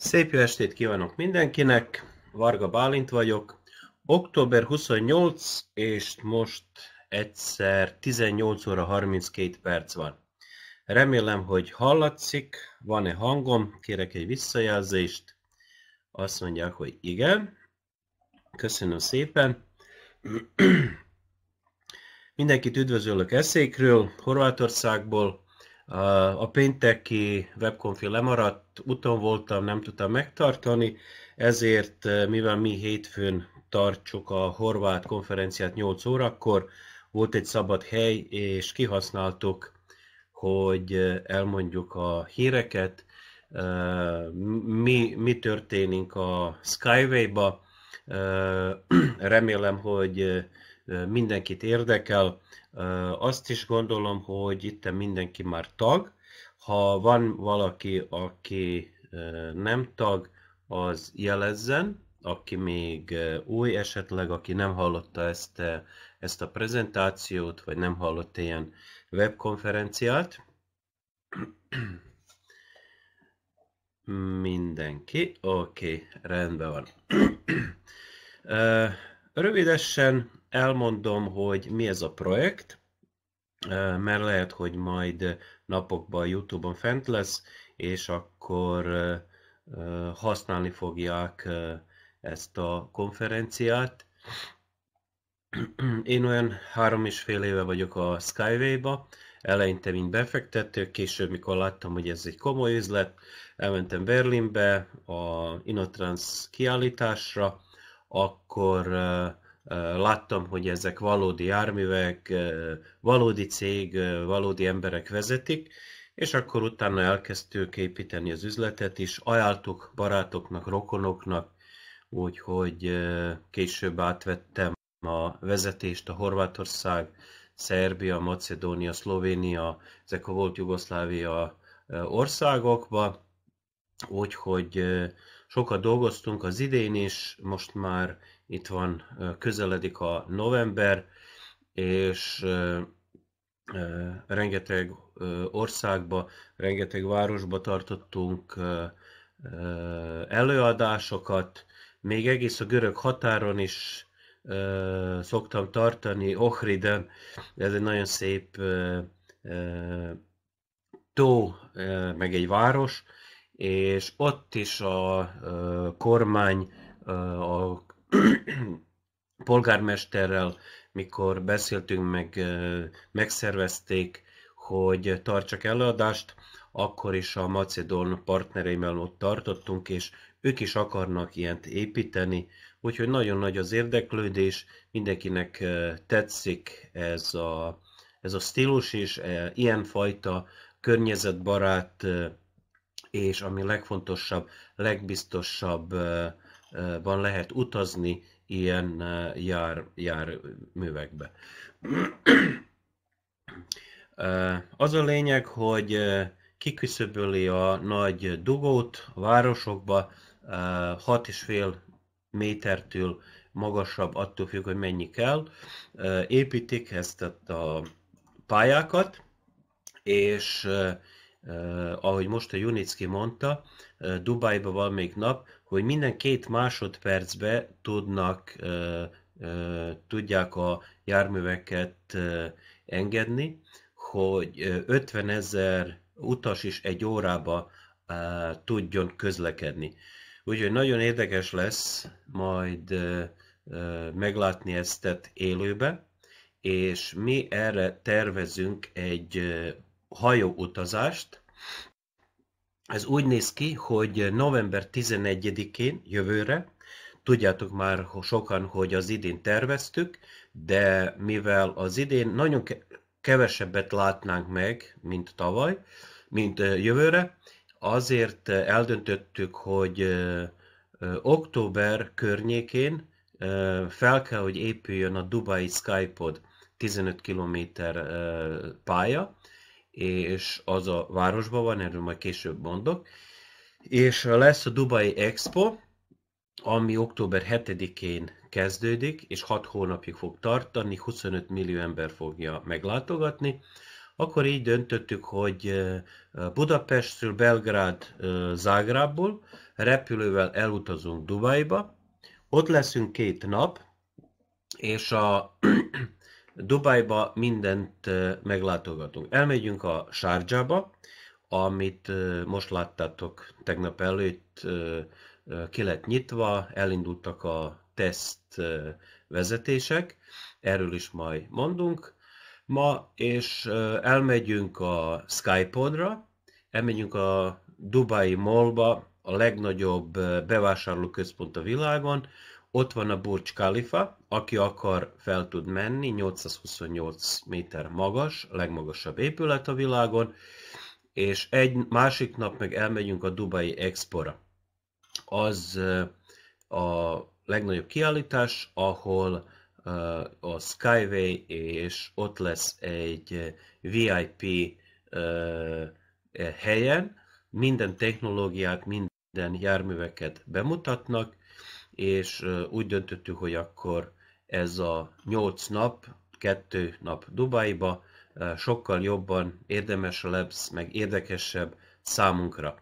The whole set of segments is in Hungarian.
Szép jó estét kívánok mindenkinek, Varga Bálint vagyok. Október 28, és most egyszer 18 óra 32 perc van. Remélem, hogy hallatszik, van-e hangom, kérek egy visszajelzést. Azt mondják, hogy igen. Köszönöm szépen. Mindenkit üdvözöllök eszékről, Horvátországból, a pénteki webkonfi lemaradt, uton voltam, nem tudtam megtartani, ezért eh, mivel mi hétfőn tartsuk a horvát konferenciát 8 órakor, volt egy szabad hely, és kihasználtuk, hogy eh, elmondjuk a híreket, eh, mi, mi történik a Skyway-ba. Remélem, hogy mindenkit érdekel. Azt is gondolom, hogy itt mindenki már tag. Ha van valaki, aki nem tag, az jelezzen, aki még új esetleg, aki nem hallotta ezt, ezt a prezentációt, vagy nem hallott ilyen webkonferenciát. Mindenki? Oké, okay, rendben van. Rövidesen elmondom, hogy mi ez a projekt, eh, mert lehet, hogy majd napokban YouTube-on fent lesz, és akkor eh, eh, használni fogják ezt a konferenciát. Én olyan három és fél éve vagyok a Skyway-ba, eleinte mint befektető, később mikor láttam, hogy ez egy komoly üzlet, elmentem Berlinbe a Inotrans kiállításra, akkor uh, láttam, hogy ezek valódi járművek, valódi cég, valódi emberek vezetik, és akkor utána elkezdtük építeni az üzletet is, ajánltuk barátoknak, rokonoknak, úgyhogy később átvettem a vezetést a Horvátország, Szerbia, Macedónia, Szlovénia, ezek a volt Jugoszlávia országokba, úgyhogy sokat dolgoztunk az idén is, most már itt van, közeledik a november, és rengeteg országba, rengeteg városba tartottunk előadásokat, még egész a görög határon is szoktam tartani, Ohriden, ez egy nagyon szép tó, meg egy város, és ott is a kormány a polgármesterrel, mikor beszéltünk, meg megszervezték, hogy tartsak előadást, akkor is a Macedon partnereimmel ott tartottunk, és ők is akarnak ilyent építeni, úgyhogy nagyon nagy az érdeklődés, mindenkinek tetszik ez a, ez a stílus, és e, ilyenfajta környezetbarát, és ami legfontosabb, legbiztosabb van lehet utazni ilyen jár, jár művekbe. Az a lényeg, hogy kiküszöböli a nagy dugót a városokba, 6,5 métertől magasabb, attól függ, hogy mennyi kell. Építik ezt a pályákat, és ahogy most a Junicki mondta, Dubajban van még nap, hogy minden két másodpercbe tudnak, ö, ö, tudják a járműveket ö, engedni, hogy 50 ezer utas is egy órába ö, tudjon közlekedni. Úgyhogy nagyon érdekes lesz majd ö, ö, meglátni ezt élőbe, és mi erre tervezünk egy hajóutazást, ez úgy néz ki, hogy november 11-én jövőre, tudjátok már sokan, hogy az idén terveztük, de mivel az idén nagyon kevesebbet látnánk meg, mint tavaly, mint jövőre, azért eldöntöttük, hogy október környékén fel kell, hogy épüljön a Dubai Skypod 15 km pálya, és az a városban van, erről majd később mondok. És lesz a Dubai Expo, ami október 7-én kezdődik, és 6 hónapig fog tartani, 25 millió ember fogja meglátogatni. Akkor így döntöttük, hogy Budapestről, Belgrád, Zágrából repülővel elutazunk Dubajba, ott leszünk két nap, és a Dubajba mindent meglátogatunk. Elmegyünk a Sárgyába, amit most láttátok tegnap előtt, ki lett nyitva, elindultak a teszt vezetések, erről is majd mondunk ma, és elmegyünk a Skypodra, elmegyünk a Dubai Mallba, a legnagyobb bevásárlóközpont a világon, ott van a Burj Khalifa, aki akar, fel tud menni, 828 méter magas, a legmagasabb épület a világon, és egy másik nap meg elmegyünk a Dubai Expora. Az a legnagyobb kiállítás, ahol a Skyway, és ott lesz egy VIP e, helyen, minden technológiát, minden járműveket bemutatnak, és úgy döntöttük, hogy akkor ez a nyolc nap, kettő nap Dubaiba sokkal jobban érdemes, lesz, meg érdekesebb számunkra.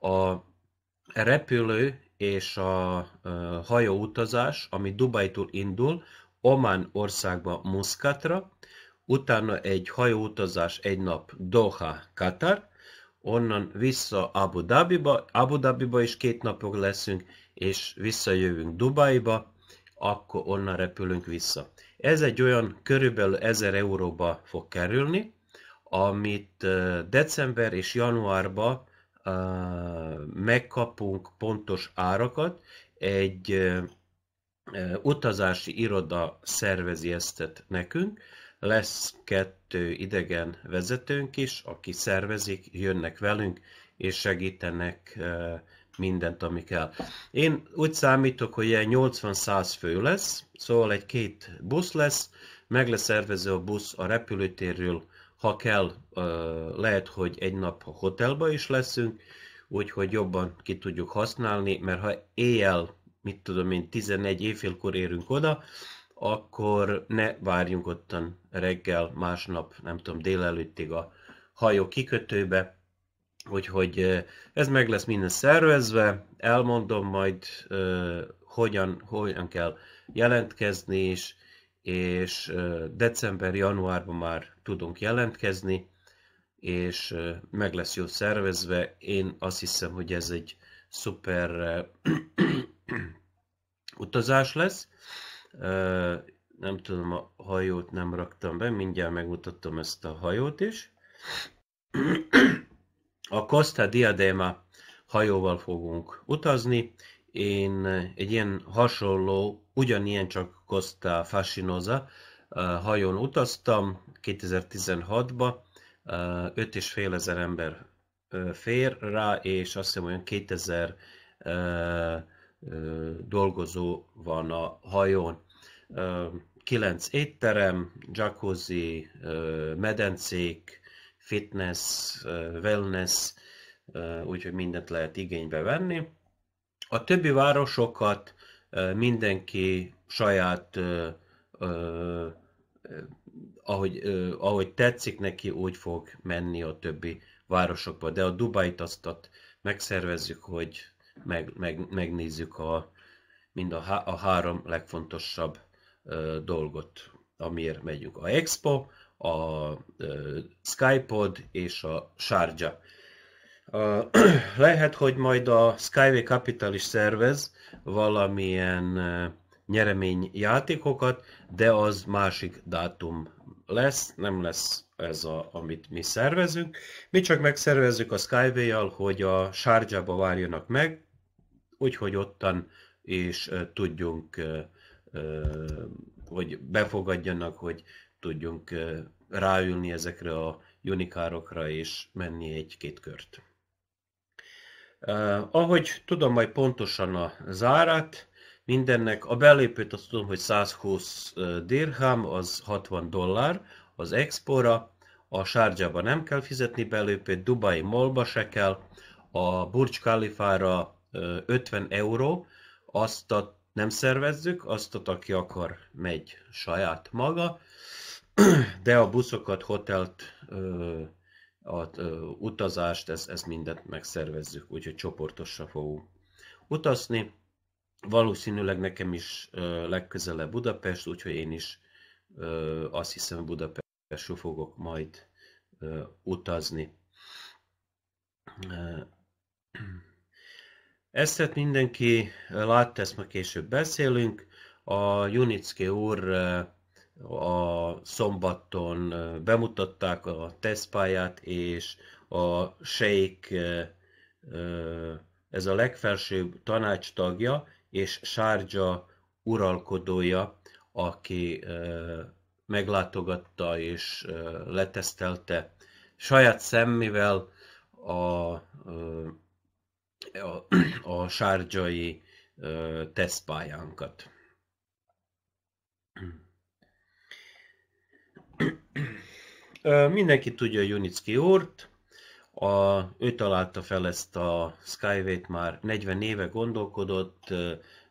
A repülő és a hajóutazás, ami Dubajtól indul, Oman országba Muscatra, utána egy hajóutazás egy nap Doha, Katar, onnan vissza Abu Dhabiba, Abu Dhabiba is két napok leszünk, és visszajövünk Dubajba, akkor onnan repülünk vissza. Ez egy olyan körülbelül 1000 euróba fog kerülni, amit december és januárban megkapunk pontos árakat, egy utazási iroda szervezi ezt nekünk, lesz kettő idegen vezetőnk is, aki szervezik, jönnek velünk, és segítenek mindent, ami kell. Én úgy számítok, hogy ilyen 80-100 fő lesz, szóval egy-két busz lesz, meg lesz szervező a busz a repülőtérről, ha kell, lehet, hogy egy nap a hotelba is leszünk, úgyhogy jobban ki tudjuk használni, mert ha éjjel, mit tudom én, 11 éjfélkor érünk oda, akkor ne várjunk ottan reggel, másnap, nem tudom, délelőttig a hajó kikötőbe, Úgyhogy ez meg lesz minden szervezve, elmondom majd, hogyan, hogyan kell jelentkezni, és, és december-januárban már tudunk jelentkezni, és meg lesz jó szervezve. Én azt hiszem, hogy ez egy szuper utazás lesz. Nem tudom, a hajót nem raktam be, mindjárt megmutatom ezt a hajót is. A Costa Diadema hajóval fogunk utazni. Én egy ilyen hasonló, ugyanilyen csak Costa Fascinosa eh, hajón utaztam 2016-ba, 5,5 eh, ezer ember eh, fér rá, és azt hiszem olyan 2000 dolgozó van a hajón. 9 étterem, jacuzzi, medencék, fitness, wellness, úgyhogy mindent lehet igénybe venni. A többi városokat mindenki saját, ahogy, ahogy tetszik neki, úgy fog menni a többi városokba. De a Dubajt azt megszervezzük, hogy meg, meg, megnézzük a, mind a, há, a három legfontosabb dolgot, amiért megyünk. A Expo, a Skypod és a Sárgya. Lehet, hogy majd a Skyway Capital is szervez valamilyen nyeremény játékokat, de az másik dátum lesz, nem lesz ez, a, amit mi szervezünk. Mi csak megszervezzük a Skyway-jal, hogy a sárgyába várjanak meg, úgyhogy ottan és tudjunk hogy befogadjanak, hogy tudjunk ráülni ezekre a unikárokra és menni egy-két kört. ahogy tudom majd pontosan a zárat, mindennek a belépőt azt tudom, hogy 120 dirham, az 60 dollár, az expora, a sárgyába nem kell fizetni belépőt, Dubai Mallba se kell, a Burj Khalifa-ra 50 euró, azt a nem szervezzük, azt ott aki akar megy saját maga, de a buszokat, hotelt, a utazást, ezt, ezt mindent megszervezzük, úgyhogy csoportosra fogunk utazni. Valószínűleg nekem is legközelebb Budapest, úgyhogy én is azt hiszem Budapestről fogok majd utazni. Ezt hát mindenki látta, ezt ma később beszélünk. A Junicki úr a szombaton bemutatták a tesztpályát, és a Sheik ez a legfelsőbb tanácstagja és Sárgya uralkodója, aki meglátogatta és letesztelte saját szemmivel a a, a sárgyai tesztpályánkat. Mindenki tudja Junicki úrt, a, ő találta fel ezt a Skyway-t már 40 éve gondolkodott,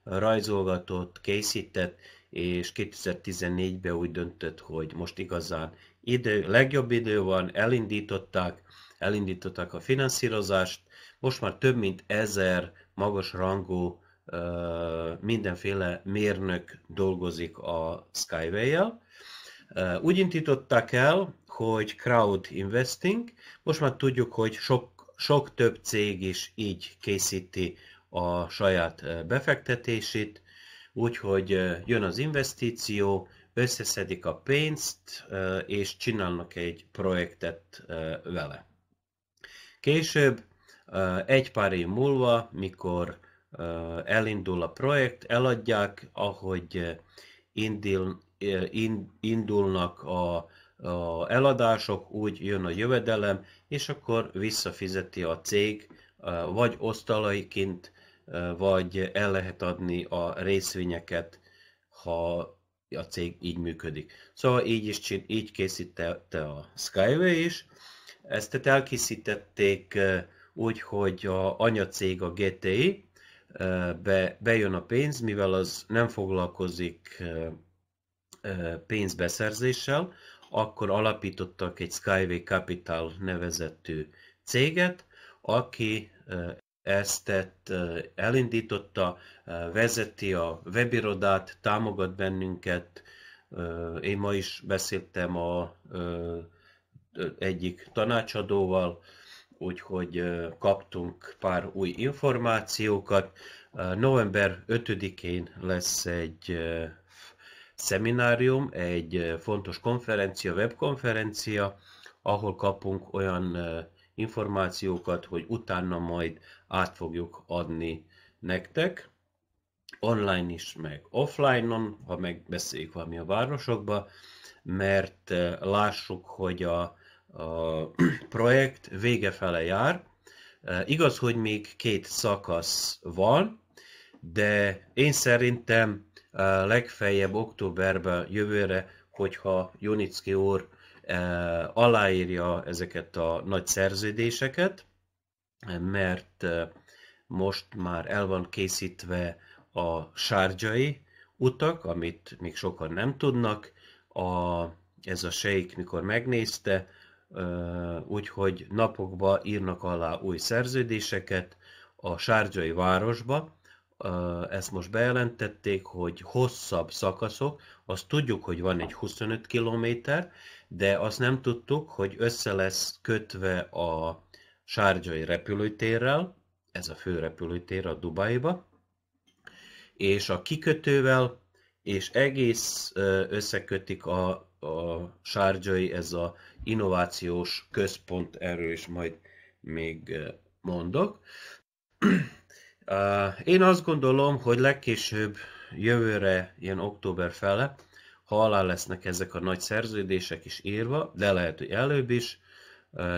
rajzolgatott, készített, és 2014-ben úgy döntött, hogy most igazán idő, legjobb idő van, elindították, elindították a finanszírozást, most már több mint ezer magas rangú mindenféle mérnök dolgozik a Skyway-jel. Úgy intították el, hogy crowd investing, most már tudjuk, hogy sok, sok több cég is így készíti a saját befektetését, úgyhogy jön az investíció, összeszedik a pénzt, és csinálnak egy projektet vele. Később egy pár év múlva, mikor elindul a projekt, eladják, ahogy indul, indulnak a, a eladások, úgy jön a jövedelem, és akkor visszafizeti a cég, vagy osztalaiként, vagy el lehet adni a részvényeket, ha a cég így működik. Szóval így is így készítette a Skyway is. Ezt elkészítették úgyhogy a anyacég a GTI, be, bejön a pénz, mivel az nem foglalkozik pénzbeszerzéssel, akkor alapítottak egy Skyway Capital nevezetű céget, aki ezt tett, elindította, vezeti a webirodát, támogat bennünket. Én ma is beszéltem a egyik tanácsadóval, úgyhogy kaptunk pár új információkat. November 5-én lesz egy szeminárium, egy fontos konferencia, webkonferencia, ahol kapunk olyan információkat, hogy utána majd át fogjuk adni nektek, online is, meg offline-on, ha megbeszéljük valami a városokba, mert lássuk, hogy a a projekt vége fele jár. E, igaz, hogy még két szakasz van, de én szerintem e, legfeljebb októberben jövőre, hogyha Jonicki úr e, aláírja ezeket a nagy szerződéseket, mert most már el van készítve a sárgyai utak, amit még sokan nem tudnak. A, ez a sejk, mikor megnézte, úgyhogy napokba írnak alá új szerződéseket a Sárgyai városba, ezt most bejelentették, hogy hosszabb szakaszok, azt tudjuk, hogy van egy 25 kilométer, de azt nem tudtuk, hogy össze lesz kötve a Sárgyai repülőtérrel, ez a fő repülőtér a Dubaiba, és a kikötővel és egész összekötik a, a sárgyai, ez a innovációs központ, erről is majd még mondok. Én azt gondolom, hogy legkésőbb jövőre, ilyen október fele, ha alá lesznek ezek a nagy szerződések is írva, de lehet, hogy előbb is,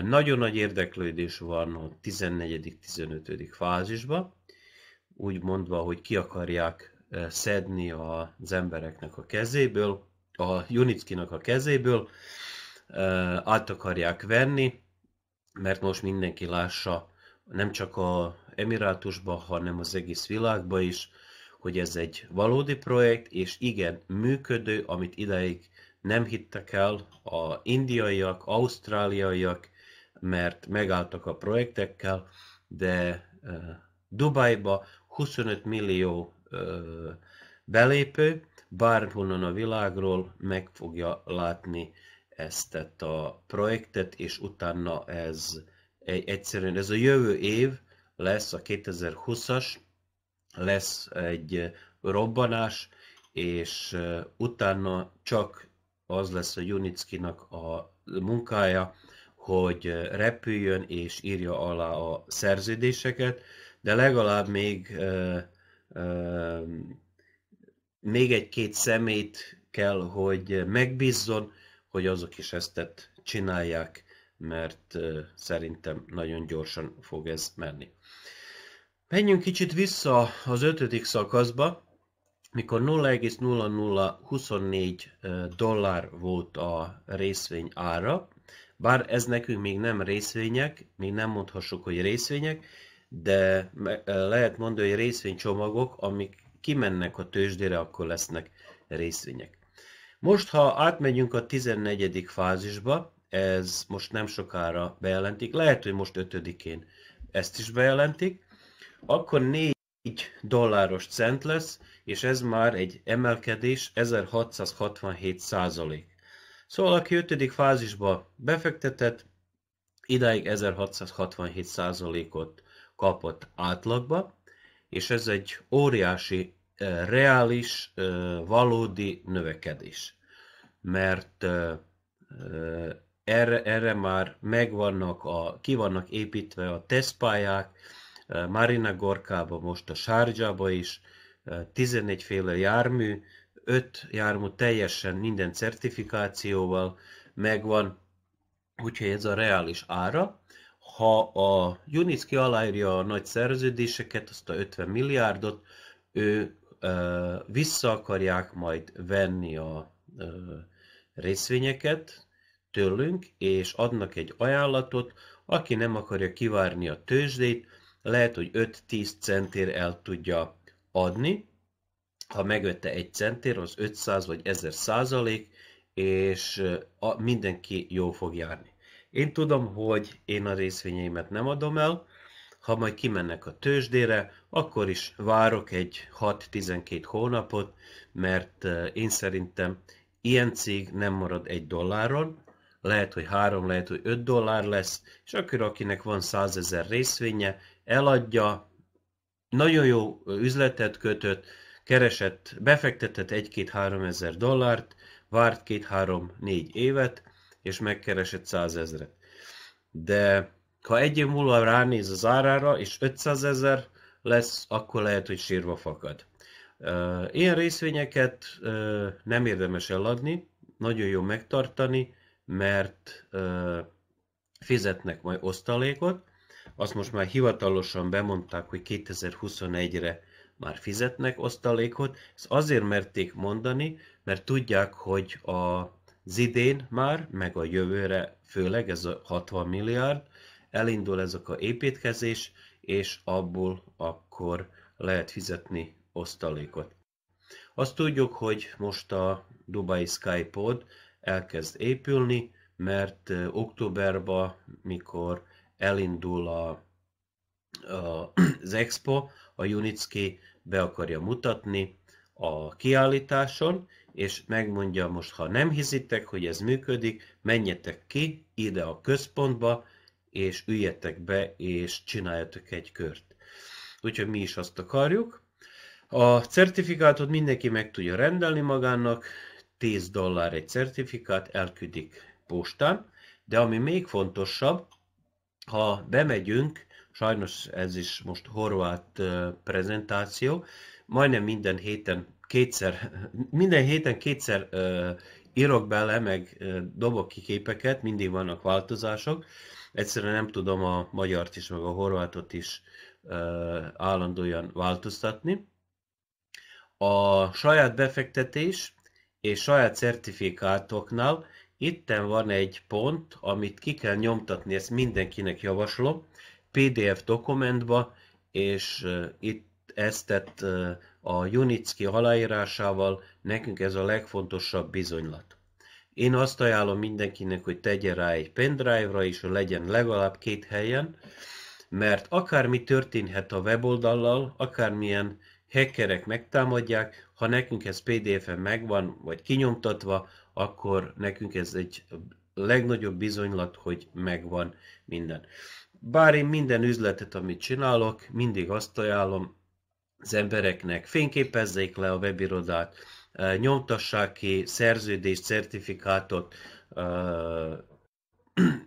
nagyon nagy érdeklődés van a 14.-15. fázisba, úgy mondva, hogy ki akarják szedni az embereknek a kezéből, a Junickinak a kezéből, át akarják venni, mert most mindenki lássa, nem csak a Emirátusban, hanem az egész világban is, hogy ez egy valódi projekt, és igen, működő, amit ideig nem hittek el a indiaiak, ausztráliaiak, mert megálltak a projektekkel, de Dubajba 25 millió belépő, bárhonnan a világról meg fogja látni ezt a projektet, és utána ez egyszerűen, ez a jövő év lesz, a 2020-as, lesz egy robbanás, és utána csak az lesz a Junickinak a munkája, hogy repüljön és írja alá a szerződéseket, de legalább még még egy-két szemét kell, hogy megbízzon, hogy azok is eztet csinálják, mert szerintem nagyon gyorsan fog ez menni. Menjünk kicsit vissza az ötödik szakaszba, mikor 0,0024 dollár volt a részvény ára, bár ez nekünk még nem részvények, még nem mondhassuk, hogy részvények, de lehet mondani, hogy részvénycsomagok, amik kimennek a tőzsdére, akkor lesznek részvények. Most, ha átmegyünk a 14. fázisba, ez most nem sokára bejelentik, lehet, hogy most 5-én ezt is bejelentik, akkor 4 dolláros cent lesz, és ez már egy emelkedés 1667 százalék. Szóval aki 5. fázisba befektetett, idáig 1667 százalékot kapott átlagba, és ez egy óriási, reális, valódi növekedés. Mert erre, erre már megvannak, a, ki vannak építve a tesztpályák, Marina Gorkába, most a Sárgyába is, 14 féle jármű, 5 jármű teljesen minden certifikációval megvan, úgyhogy ez a reális ára, ha a Juniszki aláírja a nagy szerződéseket, azt a 50 milliárdot, ő ö, vissza akarják majd venni a ö, részvényeket tőlünk, és adnak egy ajánlatot, aki nem akarja kivárni a tőzsdét, lehet, hogy 5-10 centér el tudja adni, ha megvette egy centér, az 500 vagy 1000 százalék, és mindenki jó fog járni. Én tudom, hogy én a részvényeimet nem adom el, ha majd kimennek a tőzsdére, akkor is várok egy 6-12 hónapot, mert eh, én szerintem ilyen cég nem marad egy dolláron, lehet, hogy 3, lehet, hogy 5 dollár lesz, és akkor akinek van 100 ezer részvénye, eladja, nagyon jó üzletet kötött, keresett, befektetett 1-2-3 ezer dollárt, várt 2-3-4 évet, és megkeresett 100 ezeret. De ha egy év múlva ránéz az árára, és 500 ezer lesz, akkor lehet, hogy sírva fakad. Ilyen részvényeket nem érdemes eladni, nagyon jó megtartani, mert fizetnek majd osztalékot. Azt most már hivatalosan bemondták, hogy 2021-re már fizetnek osztalékot. Ez azért merték mondani, mert tudják, hogy a az idén már, meg a jövőre, főleg ez a 60 milliárd, elindul ez a építkezés, és abból akkor lehet fizetni osztalékot. Azt tudjuk, hogy most a Dubai Skypod elkezd épülni, mert októberben, mikor elindul a, a, az Expo, a Unitsky be akarja mutatni a kiállításon, és megmondja most, ha nem hiszitek, hogy ez működik, menjetek ki ide a központba, és üljetek be, és csináljatok egy kört. Úgyhogy mi is azt akarjuk. A certifikátot mindenki meg tudja rendelni magának, 10 dollár egy certifikát, elküldik postán, de ami még fontosabb, ha bemegyünk, sajnos ez is most horvát prezentáció, majdnem minden héten kétszer, minden héten kétszer ö, írok bele, meg ö, dobok ki képeket, mindig vannak változások. Egyszerűen nem tudom a magyart is, meg a horvátot is ö, állandóan változtatni. A saját befektetés és saját certifikátoknál itten van egy pont, amit ki kell nyomtatni, ezt mindenkinek javaslom, PDF dokumentba, és itt ezt tett a Junicki aláírásával nekünk ez a legfontosabb bizonylat. Én azt ajánlom mindenkinek, hogy tegye rá egy pendrive-ra, hogy legyen legalább két helyen, mert akármi történhet a weboldallal, akármilyen hackerek megtámadják, ha nekünk ez PDF-en megvan, vagy kinyomtatva, akkor nekünk ez egy legnagyobb bizonylat, hogy megvan minden. Bár én minden üzletet, amit csinálok, mindig azt ajánlom, az embereknek fényképezzék le a webirodát, nyomtassák ki szerződést, certifikátot,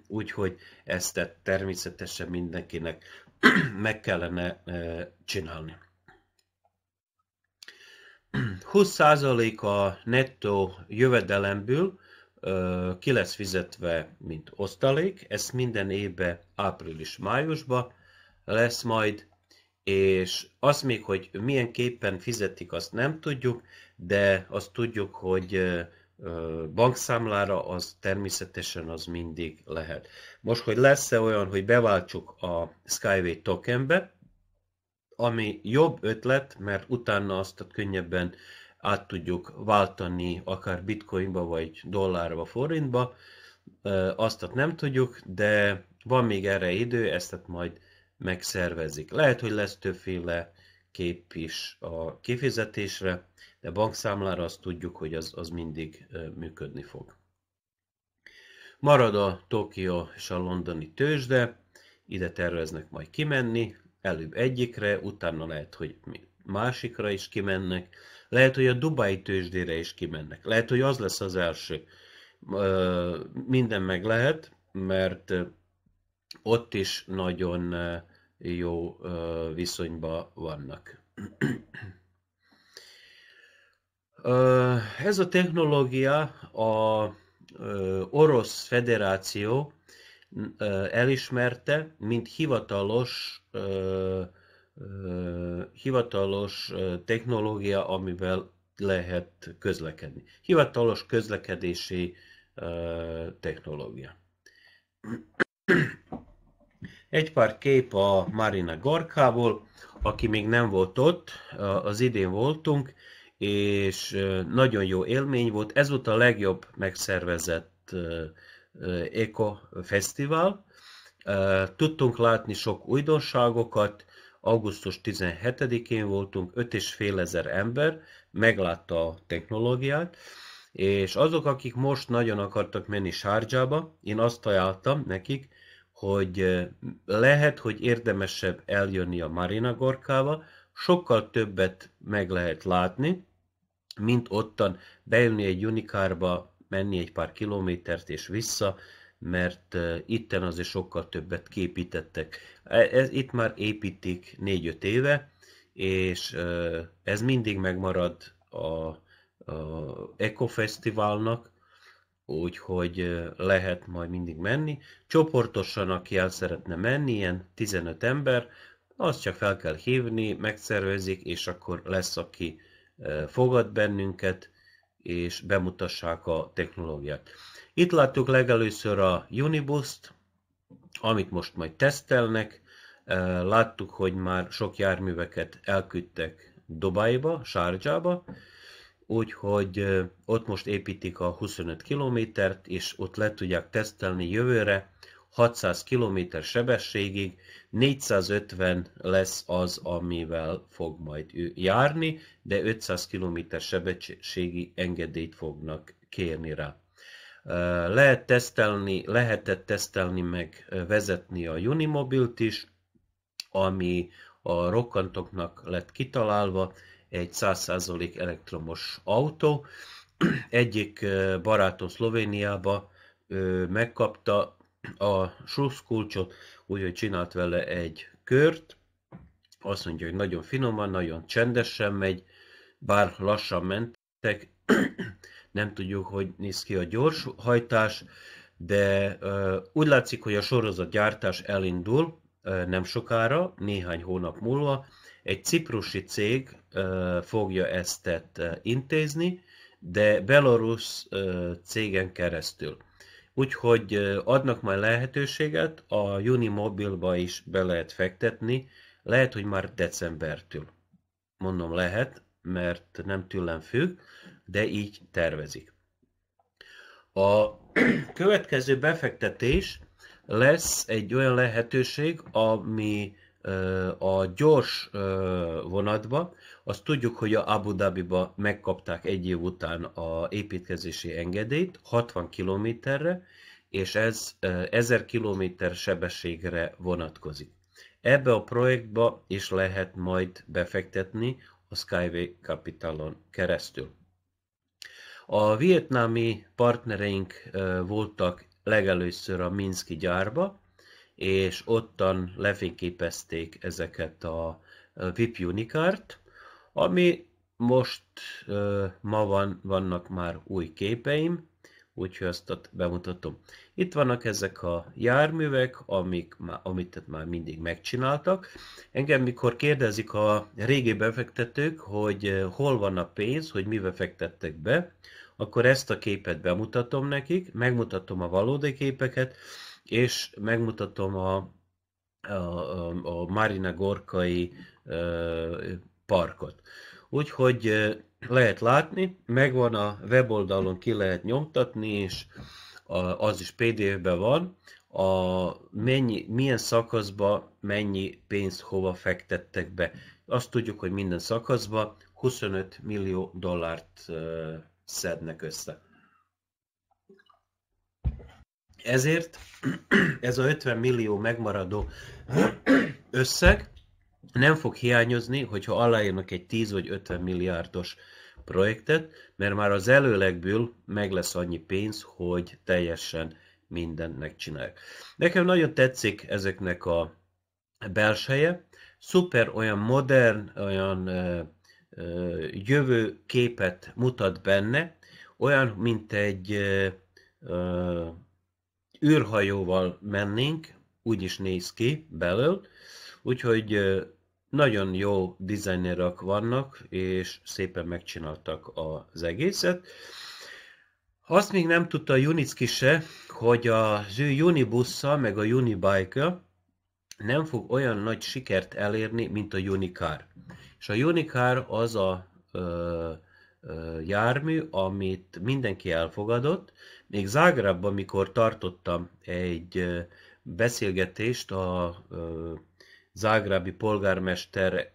úgyhogy ezt e- természetesen mindenkinek meg kellene csinálni. 20% a nettó jövedelemből ki lesz fizetve, mint osztalék, ez minden évben április-májusban lesz majd és azt még, hogy milyen képpen fizetik, azt nem tudjuk, de azt tudjuk, hogy bankszámlára az természetesen az mindig lehet. Most, hogy lesz-e olyan, hogy beváltsuk a Skyway tokenbe, ami jobb ötlet, mert utána azt könnyebben át tudjuk váltani akár bitcoinba, vagy dollárba, forintba, azt nem tudjuk, de van még erre idő, ezt majd megszervezik. Lehet, hogy lesz többféle kép is a kifizetésre, de bankszámlára azt tudjuk, hogy az, az mindig működni fog. Marad a Tokio és a londoni tőzsde, ide terveznek majd kimenni, előbb egyikre, utána lehet, hogy másikra is kimennek, lehet, hogy a Dubai tőzsdére is kimennek, lehet, hogy az lesz az első. Minden meg lehet, mert ott is nagyon jó viszonyban vannak. Ez a technológia a Orosz Federáció elismerte, mint hivatalos hivatalos technológia, amivel lehet közlekedni. Hivatalos közlekedési technológia. Egy pár kép a Marina Gorkából, aki még nem volt ott, az idén voltunk, és nagyon jó élmény volt. Ez volt a legjobb megszervezett Eco Fesztivál. Tudtunk látni sok újdonságokat, augusztus 17-én voltunk, 5,5 ezer ember meglátta a technológiát, és azok, akik most nagyon akartak menni Sárgyába, én azt ajánlottam nekik, hogy lehet, hogy érdemesebb eljönni a Marina Gorkába, sokkal többet meg lehet látni, mint ottan bejönni egy unikárba, menni egy pár kilométert és vissza, mert itten azért sokkal többet képítettek. E, ez, itt már építik 4-5 éve, és ez mindig megmarad a, a Eco Fesztiválnak, úgyhogy lehet majd mindig menni. Csoportosan, aki el szeretne menni, ilyen 15 ember, azt csak fel kell hívni, megszervezik, és akkor lesz, aki fogad bennünket, és bemutassák a technológiát. Itt láttuk legelőször a Unibus-t, amit most majd tesztelnek. Láttuk, hogy már sok járműveket elküldtek Dubajba, Sárgyába, úgyhogy ott most építik a 25 kilométert, és ott le tudják tesztelni jövőre 600 km sebességig, 450 lesz az, amivel fog majd ő járni, de 500 km sebességi engedélyt fognak kérni rá. Lehet tesztelni, lehetett tesztelni meg vezetni a Unimobilt is, ami a rokkantoknak lett kitalálva, egy 100% elektromos autó. Egyik barátom Szlovéniába megkapta a SUS kulcsot, úgyhogy csinált vele egy kört. Azt mondja, hogy nagyon finoman, nagyon csendesen megy, bár lassan mentek, nem tudjuk, hogy néz ki a gyors hajtás, de úgy látszik, hogy a sorozat gyártás elindul nem sokára, néhány hónap múlva, egy ciprusi cég fogja ezt intézni, de belorusz cégen keresztül. Úgyhogy adnak majd lehetőséget, a Unimobilba is be lehet fektetni, lehet, hogy már decembertől. Mondom lehet, mert nem tőlem függ, de így tervezik. A következő befektetés lesz egy olyan lehetőség, ami a gyors vonatba, azt tudjuk, hogy a Abu Dhabiba megkapták egy év után a építkezési engedélyt 60 kilométerre, és ez 1000 km sebességre vonatkozik. Ebbe a projektbe is lehet majd befektetni a Skyway Capitalon keresztül. A vietnámi partnereink voltak legelőször a Minszki gyárba, és ottan lefényképezték ezeket a VIP Unicard, ami most ma van, vannak már új képeim, úgyhogy azt bemutatom. Itt vannak ezek a járművek, amik, amit már mindig megcsináltak. Engem mikor kérdezik a régi befektetők, hogy hol van a pénz, hogy mivel fektettek be, akkor ezt a képet bemutatom nekik, megmutatom a valódi képeket, és megmutatom a, a, a, a Marina Gorkai parkot. Úgyhogy lehet látni, megvan a weboldalon, ki lehet nyomtatni, és az is PDF-ben van, a mennyi, milyen szakaszba mennyi pénzt hova fektettek be. Azt tudjuk, hogy minden szakaszba 25 millió dollárt szednek össze. Ezért ez a 50 millió megmaradó összeg nem fog hiányozni, hogyha aláírnak egy 10 vagy 50 milliárdos projektet, mert már az előlegből meg lesz annyi pénz, hogy teljesen mindent megcsinálják. Nekem nagyon tetszik ezeknek a belseje, szuper olyan modern, olyan ö, ö, jövő képet mutat benne, olyan, mint egy ö, űrhajóval mennénk, úgy is néz ki belől, úgyhogy nagyon jó dizájnerek vannak, és szépen megcsináltak az egészet. Azt még nem tudta a Junicki se, hogy az ő Unibusszal meg a Unibike nem fog olyan nagy sikert elérni, mint a Unicar. És a Unicar az a ö, ö, jármű, amit mindenki elfogadott, még Zágrában, mikor tartottam egy beszélgetést a zágrábi polgármester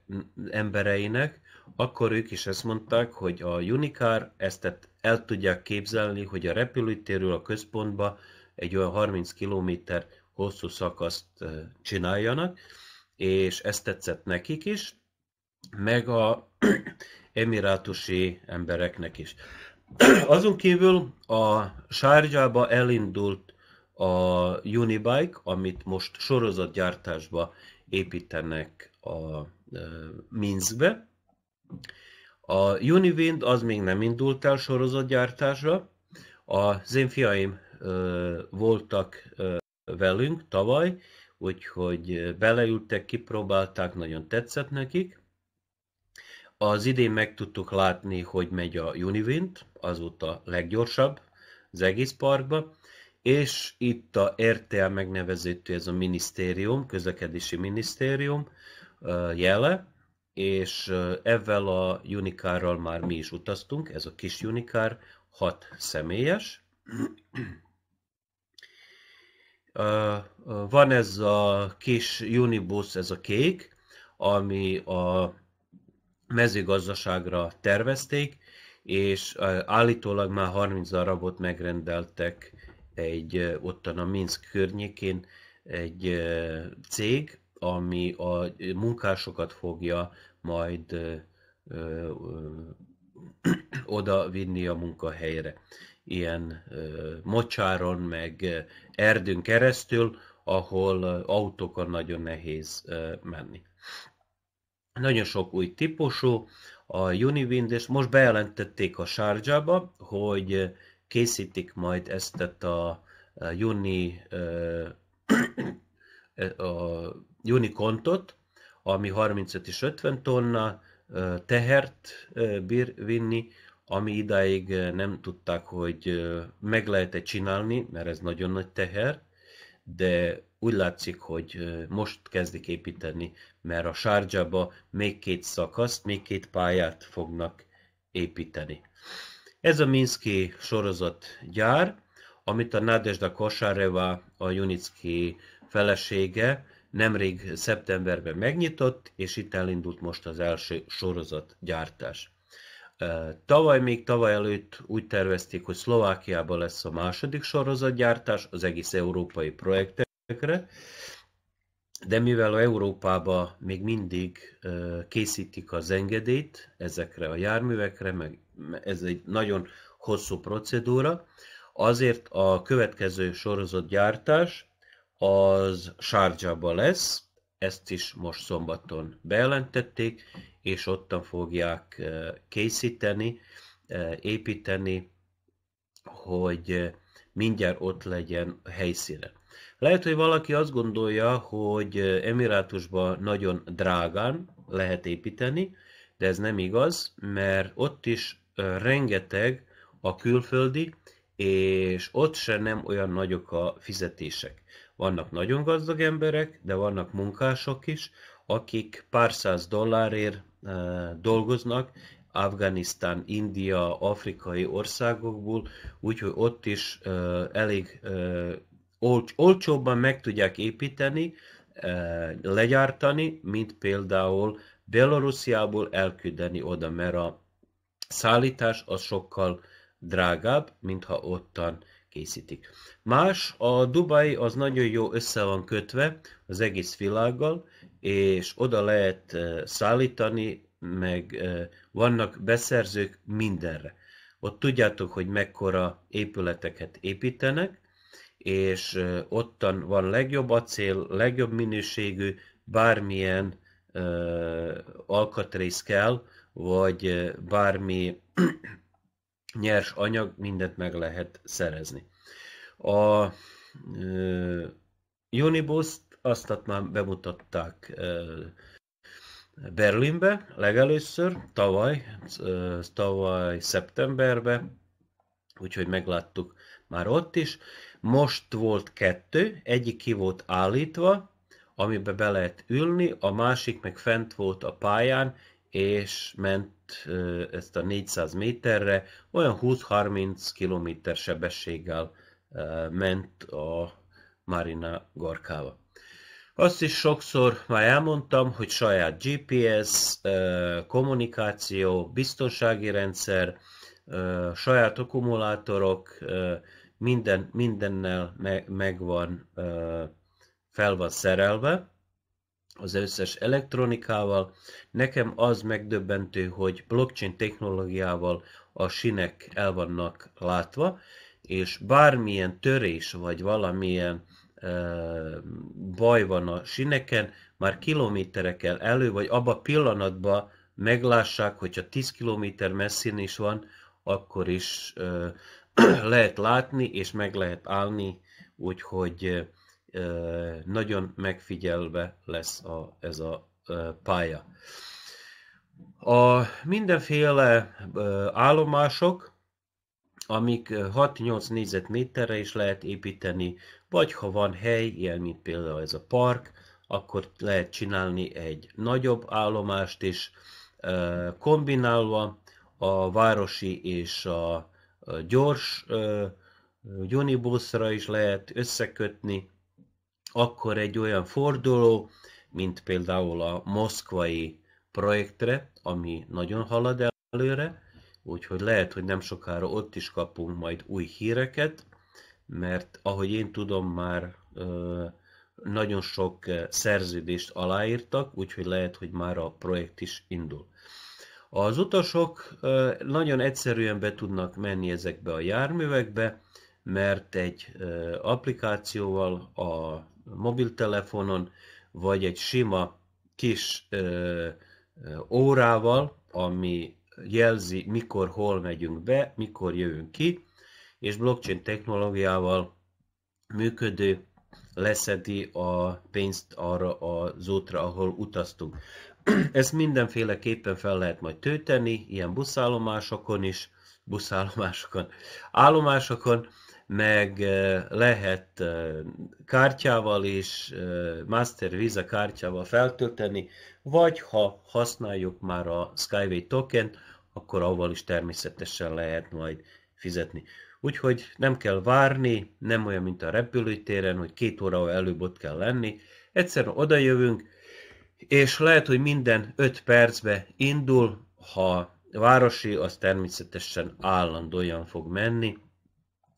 embereinek, akkor ők is ezt mondták, hogy a Unicar ezt el tudják képzelni, hogy a repülőtérről a központba egy olyan 30 km hosszú szakaszt csináljanak, és ezt tetszett nekik is, meg a emirátusi embereknek is. Azon kívül a sárgyába elindult a Unibike, amit most sorozatgyártásba építenek a e, Minskbe. A Univind az még nem indult el sorozatgyártásra. Az én fiaim e, voltak e, velünk tavaly, úgyhogy beleültek, kipróbálták, nagyon tetszett nekik. Az idén meg tudtuk látni, hogy megy a Univint, azóta leggyorsabb az egész parkba, és itt a RTL megnevezettő ez a minisztérium, közlekedési minisztérium jele, és ezzel a Unicarral már mi is utaztunk, ez a kis Unicar hat személyes. Van ez a kis Unibus, ez a kék, ami a mezőgazdaságra tervezték, és állítólag már 30 darabot megrendeltek egy ottan a Minsk környékén egy cég, ami a munkásokat fogja majd oda vinni a munkahelyre. Ilyen mocsáron, meg erdőn keresztül, ahol autókon nagyon nehéz menni nagyon sok új típusú, a Univind, és most bejelentették a sárgyába, hogy készítik majd ezt a Juni a Uni kontot, ami 35 és 50 tonna tehert bír vinni, ami idáig nem tudták, hogy meg lehet-e csinálni, mert ez nagyon nagy teher, de úgy látszik, hogy most kezdik építeni, mert a sárgyába még két szakaszt, még két pályát fognak építeni. Ez a Minszki sorozat gyár, amit a Nadezhda Kosareva, a Junicki felesége nemrég szeptemberben megnyitott, és itt elindult most az első sorozat gyártás. Tavaly, még tavaly előtt úgy tervezték, hogy Szlovákiában lesz a második sorozatgyártás az egész európai projekten területekre, de mivel Európába még mindig készítik az engedélyt ezekre a járművekre, meg ez egy nagyon hosszú procedúra, azért a következő sorozatgyártás az Sárgyába lesz, ezt is most szombaton bejelentették, és ottan fogják készíteni, építeni, hogy mindjárt ott legyen a helyszínen. Lehet, hogy valaki azt gondolja, hogy Emirátusban nagyon drágán lehet építeni, de ez nem igaz, mert ott is rengeteg a külföldi, és ott se nem olyan nagyok a fizetések. Vannak nagyon gazdag emberek, de vannak munkások is, akik pár száz dollárért dolgoznak, Afganisztán, India, afrikai országokból, úgyhogy ott is elég olcs, olcsóbban meg tudják építeni, eh, legyártani, mint például Belorussziából elküldeni oda, mert a szállítás az sokkal drágább, mintha ottan készítik. Más, a Dubai az nagyon jó össze van kötve az egész világgal, és oda lehet eh, szállítani, meg eh, vannak beszerzők mindenre. Ott tudjátok, hogy mekkora épületeket építenek, és ottan van legjobb acél, legjobb minőségű, bármilyen uh, alkatrész kell, vagy bármi nyers anyag, mindent meg lehet szerezni. A uh, unibus azt már bemutatták uh, Berlinbe legelőször, tavaly, tavaly szeptemberbe, úgyhogy megláttuk már ott is, most volt kettő, egyik ki volt állítva, amiben be lehet ülni, a másik meg fent volt a pályán, és ment ezt a 400 méterre, olyan 20-30 km sebességgel ment a Marina Gorkába. Azt is sokszor már elmondtam, hogy saját GPS, kommunikáció, biztonsági rendszer, saját akkumulátorok, minden, mindennel me, megvan, fel van szerelve, az összes elektronikával. Nekem az megdöbbentő, hogy blockchain technológiával a sinek el vannak látva, és bármilyen törés vagy valamilyen baj van a sineken, már kilométerekkel elő, vagy abba a pillanatban meglássák, hogyha 10 kilométer messzin is van, akkor is lehet látni, és meg lehet állni, úgyhogy nagyon megfigyelve lesz a, ez a pálya. A mindenféle állomások, amik 6-8 négyzetméterre is lehet építeni, vagy ha van hely, ilyen mint például ez a park, akkor lehet csinálni egy nagyobb állomást is, kombinálva a városi és a gyors Johnny buszra is lehet összekötni, akkor egy olyan forduló, mint például a moszkvai projektre, ami nagyon halad előre, úgyhogy lehet, hogy nem sokára ott is kapunk majd új híreket, mert ahogy én tudom, már nagyon sok szerződést aláírtak, úgyhogy lehet, hogy már a projekt is indul. Az utasok nagyon egyszerűen be tudnak menni ezekbe a járművekbe, mert egy applikációval a mobiltelefonon, vagy egy sima kis órával, ami jelzi, mikor hol megyünk be, mikor jövünk ki, és blockchain technológiával működő leszedi a pénzt arra az útra, ahol utaztunk. Ezt mindenféleképpen fel lehet majd tölteni, ilyen buszállomásokon is, buszállomásokon, állomásokon, meg eh, lehet eh, kártyával is, eh, Master Visa kártyával feltölteni, vagy ha használjuk már a Skyway token, akkor avval is természetesen lehet majd fizetni úgyhogy nem kell várni, nem olyan, mint a repülőtéren, hogy két óra előbb ott kell lenni. Egyszerűen odajövünk, és lehet, hogy minden 5 percbe indul, ha városi, az természetesen állandóan fog menni,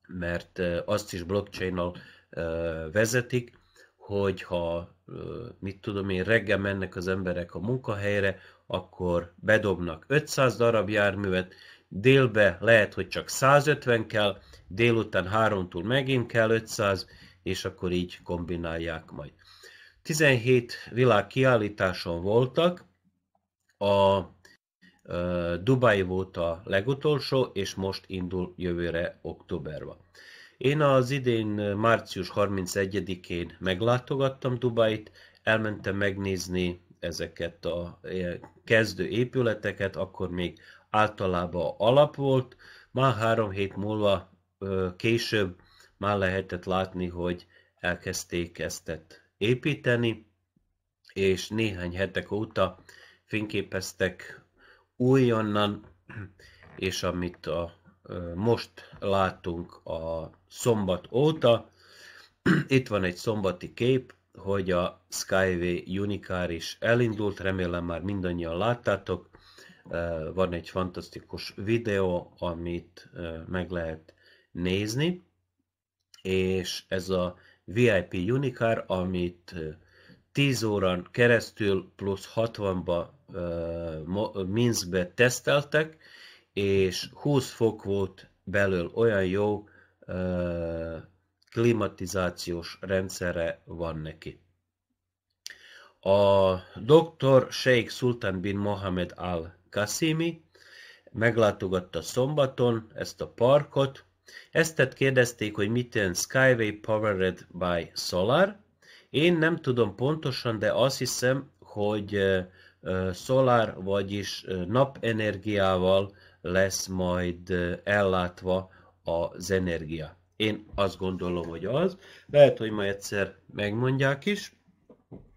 mert azt is blockchain vezetik, vezetik, hogyha, mit tudom én, reggel mennek az emberek a munkahelyre, akkor bedobnak 500 darab járművet, délbe lehet, hogy csak 150 kell, délután 3-tól megint kell 500, és akkor így kombinálják majd. 17 világkiállításon voltak, a Dubai volt a legutolsó, és most indul jövőre októberben. Én az idén március 31-én meglátogattam Dubait, elmentem megnézni ezeket a kezdő épületeket, akkor még általában alap volt, már három hét múlva később már lehetett látni, hogy elkezdték ezt építeni, és néhány hetek óta fényképeztek újonnan, és amit a, most látunk a szombat óta, itt van egy szombati kép, hogy a Skyway Unicar is elindult, remélem már mindannyian láttátok, van egy fantasztikus videó, amit meg lehet nézni, és ez a VIP Unicar, amit 10 órán keresztül plusz 60-ba Minskbe teszteltek, és 20 fok volt belül olyan jó klimatizációs rendszere van neki. A doktor Sheikh Sultan bin Mohammed Al Kasimi meglátogatta szombaton ezt a parkot. Eztet kérdezték, hogy mit jelent Skyway Powered by Solar. Én nem tudom pontosan, de azt hiszem, hogy szolár, vagyis napenergiával lesz majd ellátva az energia. Én azt gondolom, hogy az. Lehet, hogy ma egyszer megmondják is.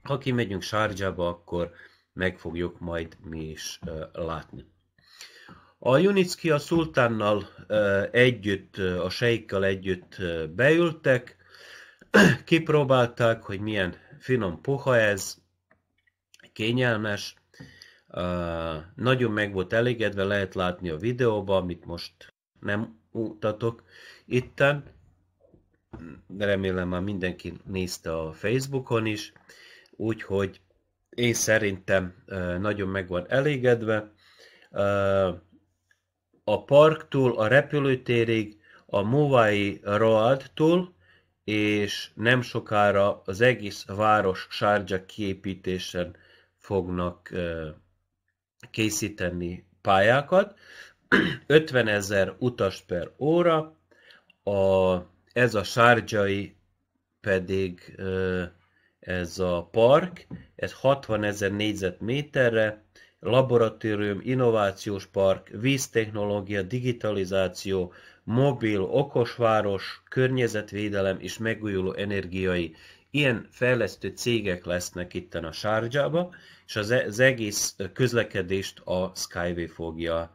Ha kimegyünk Sárgyába, akkor meg fogjuk majd mi is látni. A Junicki a szultánnal együtt, a seikkal együtt beültek, kipróbálták, hogy milyen finom poha ez, kényelmes, nagyon meg volt elégedve, lehet látni a videóban, amit most nem mutatok itten, de remélem már mindenki nézte a Facebookon is, úgyhogy én szerintem nagyon meg van elégedve. A parktól a repülőtérig, a Movai Roadtól, és nem sokára az egész város sárgya kiépítésen fognak készíteni pályákat. 50 ezer utas per óra, a, ez a sárgyai pedig ez a park, ez 60 ezer négyzetméterre, laboratórium, innovációs park, víztechnológia, digitalizáció, mobil, okosváros, környezetvédelem és megújuló energiai. Ilyen fejlesztő cégek lesznek itt a sárgyába, és az, e- az egész közlekedést a Skyway fogja.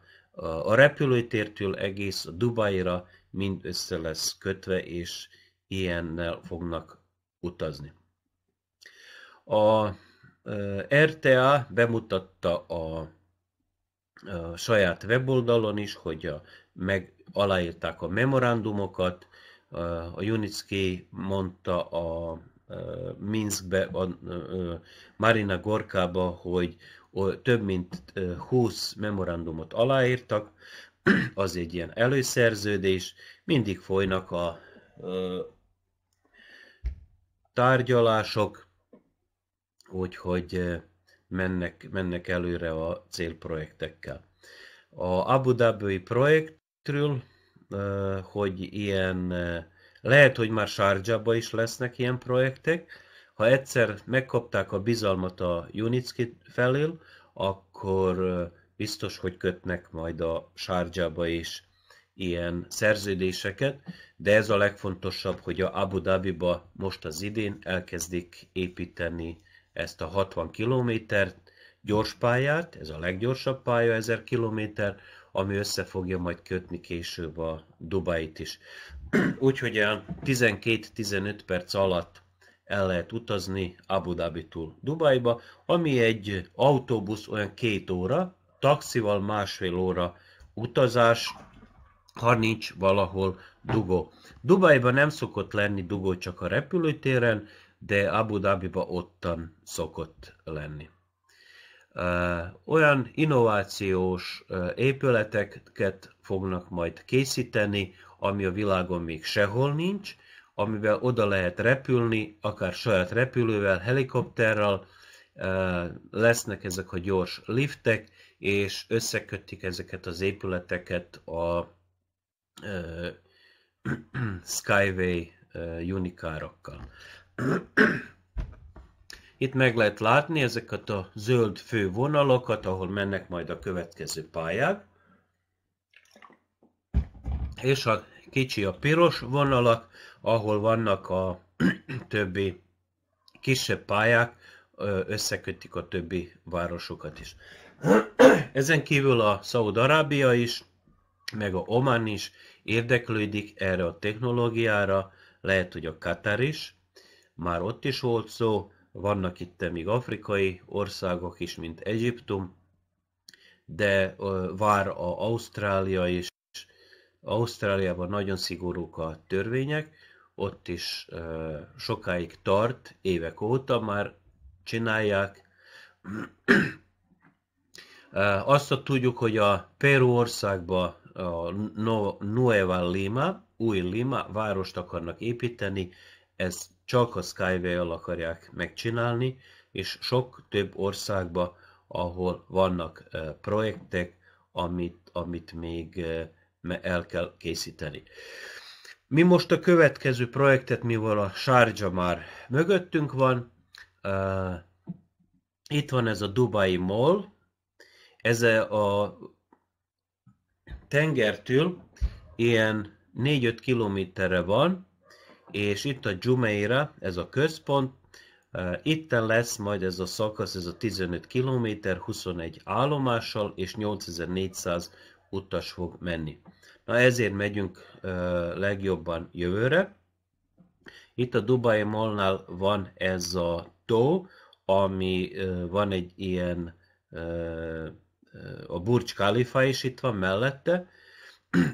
A repülőtértől egész Dubajra mind össze lesz kötve, és ilyennel fognak utazni. A RTA bemutatta a, a saját weboldalon is, hogy a, meg aláírták a memorandumokat, a Junitsky mondta a, a Minskbe, a, a Marina Gorkába, hogy több mint 20 memorandumot aláírtak, az egy ilyen előszerződés, mindig folynak a, a tárgyalások, úgyhogy eh, mennek, mennek előre a célprojektekkel. A Abu Dhabi projektről, eh, hogy ilyen, eh, lehet, hogy már Sárgyában is lesznek ilyen projektek, ha egyszer megkapták a bizalmat a Unicki felül, akkor biztos, hogy kötnek majd a Sárgyába is ilyen szerződéseket, de ez a legfontosabb, hogy a Abu Dhabiba most az idén elkezdik építeni ezt a 60 kilométert gyors pályát, ez a leggyorsabb pálya 1000 kilométer, ami össze fogja majd kötni később a Dubait is. Úgyhogy 12-15 perc alatt el lehet utazni Abu Dhabi-tól Dubajba, ami egy autóbusz olyan két óra, taxival másfél óra utazás, ha nincs valahol dugó. Dubajban nem szokott lenni dugó csak a repülőtéren, de Abu Dhabiba ottan szokott lenni. Olyan innovációs épületeket fognak majd készíteni, ami a világon még sehol nincs, amivel oda lehet repülni, akár saját repülővel, helikopterrel, lesznek ezek a gyors liftek, és összekötik ezeket az épületeket a Skyway unikárokkal. Itt meg lehet látni ezeket a zöld fővonalakat, ahol mennek majd a következő pályák. És a kicsi a piros vonalak, ahol vannak a többi kisebb pályák, összekötik a többi városokat is. Ezen kívül a szaúd arábia is, meg a Oman is érdeklődik erre a technológiára, lehet, hogy a Katar is, már ott is volt szó, vannak itt még afrikai országok is, mint Egyiptom, de vár a Ausztrália is, Ausztráliában nagyon szigorúk a törvények, ott is sokáig tart, évek óta már csinálják. Azt tudjuk, hogy a Peru országban a Nueva Lima, új Lima várost akarnak építeni, ezt csak a Skyway-al akarják megcsinálni, és sok több országba, ahol vannak projektek, amit, amit még el kell készíteni. Mi most a következő projektet, mivel a sárgya már mögöttünk van, itt van ez a Dubai Mall, ez a tengertől ilyen 4-5 kilométerre van, és itt a Jumeira, ez a központ, Itten lesz majd ez a szakasz, ez a 15 km, 21 állomással, és 8400 utas fog menni. Na ezért megyünk legjobban jövőre. Itt a Dubai Mallnál van ez a tó, ami van egy ilyen, a Burj Khalifa is itt van mellette,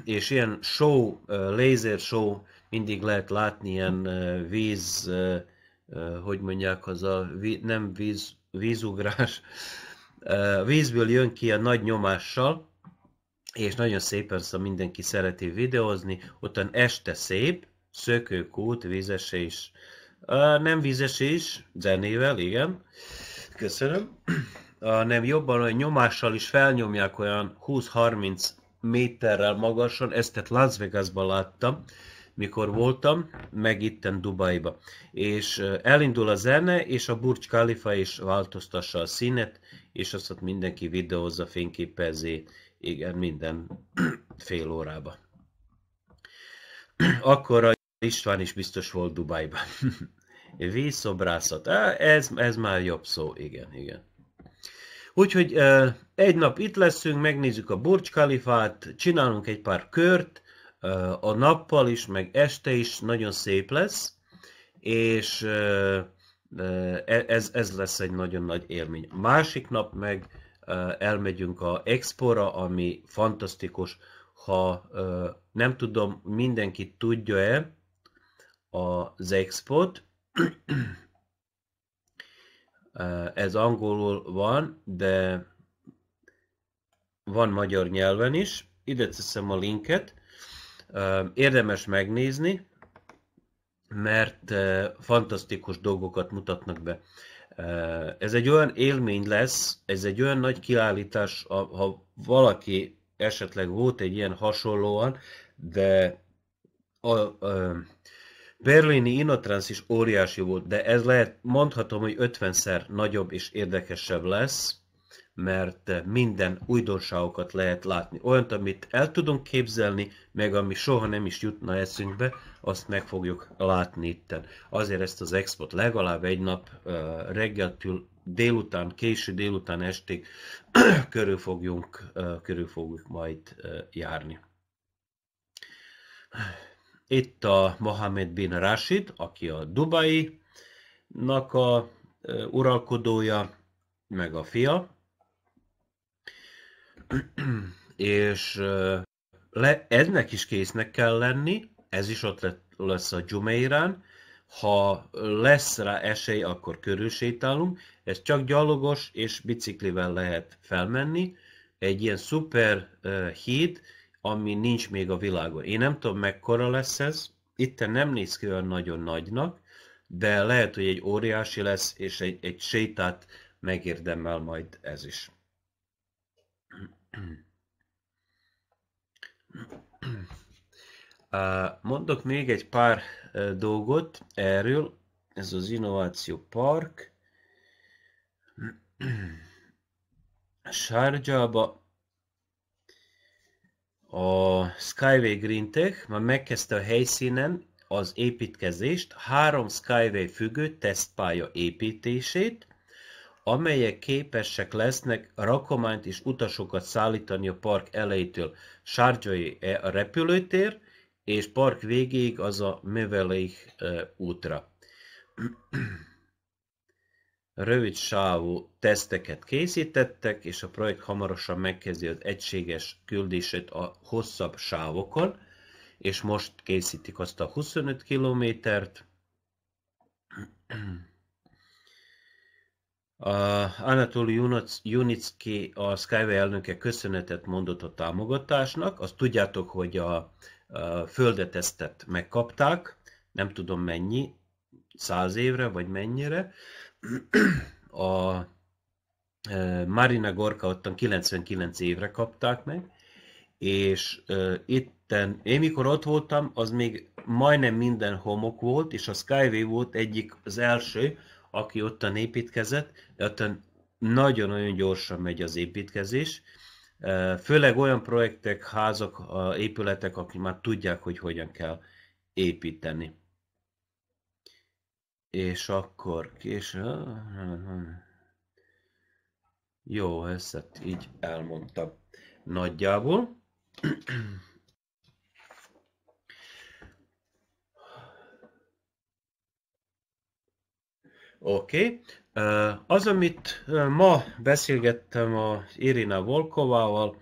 és ilyen show, laser show mindig lehet látni, ilyen víz, hogy mondják, az a nem víz, vízugrás, vízből jön ki a nagy nyomással, és nagyon szépen szóval mindenki szereti videózni, utána este szép, szökőkút, vízesés, nem vízesés, zenével, igen, köszönöm, nem jobban, hogy nyomással is felnyomják olyan 20-30 méterrel magasan, ezt tehát Las Vegasban láttam, mikor voltam, meg itten Dubajba. És elindul a zene, és a Burj Khalifa is változtassa a színet, és azt ott mindenki videózza, fényképezi, igen, minden fél órába. Akkor a István is biztos volt Dubajban. Vízszobrászat, ez, ez már jobb szó, igen, igen. Úgyhogy egy nap itt leszünk, megnézzük a Burcs Kalifát, csinálunk egy pár kört, a nappal is, meg este is nagyon szép lesz, és e, ez, ez lesz egy nagyon nagy élmény. Másik nap meg elmegyünk a Expora, ami fantasztikus, ha nem tudom, mindenki tudja-e az Expot, Eh, ez angolul van, de van magyar nyelven is. Ide teszem a linket. Eh, érdemes megnézni, mert eh, fantasztikus dolgokat mutatnak be. Ez egy olyan élmény lesz, ez egy olyan nagy kiállítás, ha valaki esetleg volt egy ilyen hasonlóan, de a, a, berlini inotrans is óriási volt, de ez lehet, mondhatom, hogy 50-szer nagyobb és érdekesebb lesz, mert eh, minden újdonságokat lehet látni. Olyant, amit el tudunk képzelni, meg ami soha nem is jutna eszünkbe, azt meg fogjuk látni itten. Azért ezt az expot legalább egy nap eh, reggeltől délután, késő délután estig körül fogjunk, eh, körül fogjuk majd járni. Itt a Mohamed bin Rashid, aki a Dubai-nak a uralkodója, meg a fia, és le, ennek is késznek kell lenni, ez is ott lesz a Jumeirán, ha lesz rá esély, akkor körülsétálunk, ez csak gyalogos és biciklivel lehet felmenni, egy ilyen szuper híd, ami nincs még a világon. Én nem tudom, mekkora lesz ez, Itt nem néz ki olyan nagyon nagynak, de lehet, hogy egy óriási lesz, és egy, egy sétát megérdemel majd ez is. Mondok még egy pár dolgot erről. Ez az Innováció Park. Sárgyába a Skyway Green Tech már megkezdte a helyszínen az építkezést, három Skyway függő tesztpálya építését, amelyek képesek lesznek rakományt és utasokat szállítani a park elejétől Sárgyai e a repülőtér, és park végéig az a Mövelich útra. Rövid sávú teszteket készítettek, és a projekt hamarosan megkezdi az egységes küldését a hosszabb sávokon, és most készítik azt a 25 kilométert. Anatoly Junicki, a Skyway elnöke köszönetet mondott a támogatásnak. Azt tudjátok, hogy a, a földetesztet megkapták, nem tudom mennyi, száz évre vagy mennyire, a Marina Gorka ottan 99 évre kapták meg, és itten, én mikor ott voltam, az még majdnem minden homok volt, és a Skyway volt egyik az első, aki ottan építkezett, de ottan nagyon-nagyon gyorsan megy az építkezés, főleg olyan projektek, házak, épületek, akik már tudják, hogy hogyan kell építeni. És akkor később... Hmm. Jó, ezt így elmondtam. Nagyjából. Oké. Okay. Az, amit ma beszélgettem a Irina Volkovával,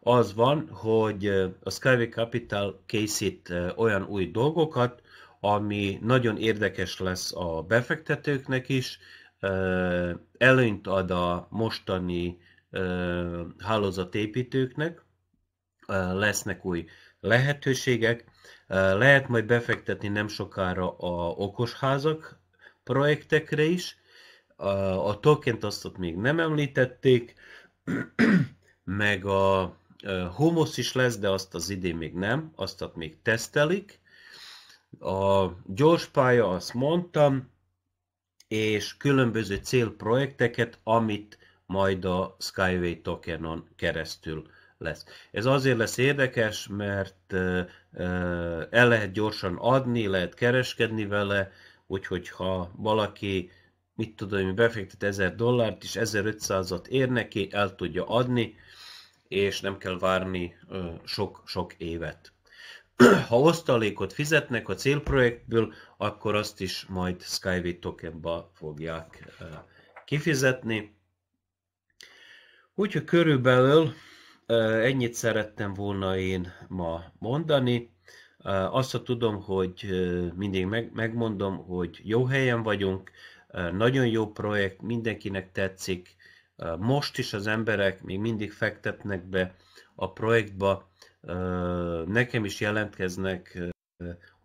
az van, hogy a Skyway Capital készít olyan új dolgokat, ami nagyon érdekes lesz a befektetőknek is, előnyt ad a mostani hálózatépítőknek, lesznek új lehetőségek, lehet majd befektetni nem sokára a okosházak projektekre is, a token azt még nem említették, meg a Homos is lesz, de azt az idén még nem, azt még tesztelik, a gyors pálya, azt mondtam, és különböző célprojekteket, amit majd a Skyway tokenon keresztül lesz. Ez azért lesz érdekes, mert el lehet gyorsan adni, lehet kereskedni vele, úgyhogy ha valaki, mit tudom, hogy befektet 1000 dollárt, és 1500-at ér neki, el tudja adni, és nem kell várni sok-sok évet ha osztalékot fizetnek a célprojektből, akkor azt is majd Skyway tokenba fogják eh, kifizetni. Úgyhogy körülbelül eh, ennyit szerettem volna én ma mondani. Eh, azt tudom, hogy mindig megmondom, hogy jó helyen vagyunk, nagyon jó projekt, mindenkinek tetszik. Most is az emberek még mindig fektetnek be a projektba, Nekem is jelentkeznek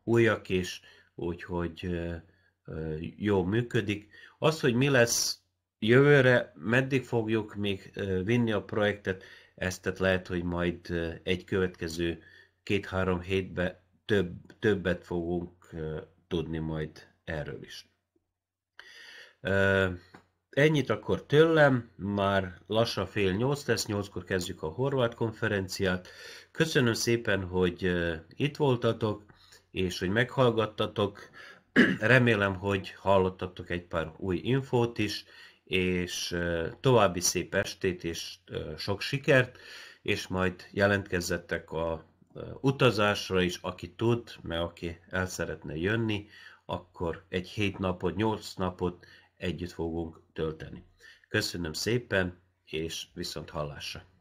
újak, és úgyhogy jó működik. Az, hogy mi lesz jövőre, meddig fogjuk még vinni a projektet, ezt tehát lehet, hogy majd egy következő két-három hétben több, többet fogunk tudni majd erről is. Ennyit akkor tőlem, már lassan fél nyolc lesz, nyolckor kezdjük a horvát konferenciát. Köszönöm szépen, hogy itt voltatok, és hogy meghallgattatok. Remélem, hogy hallottatok egy pár új infót is, és további szép estét, és sok sikert, és majd jelentkezzetek a utazásra is, aki tud, mert aki el szeretne jönni, akkor egy hét napot, nyolc napot együtt fogunk tölteni. Köszönöm szépen, és viszont hallásra!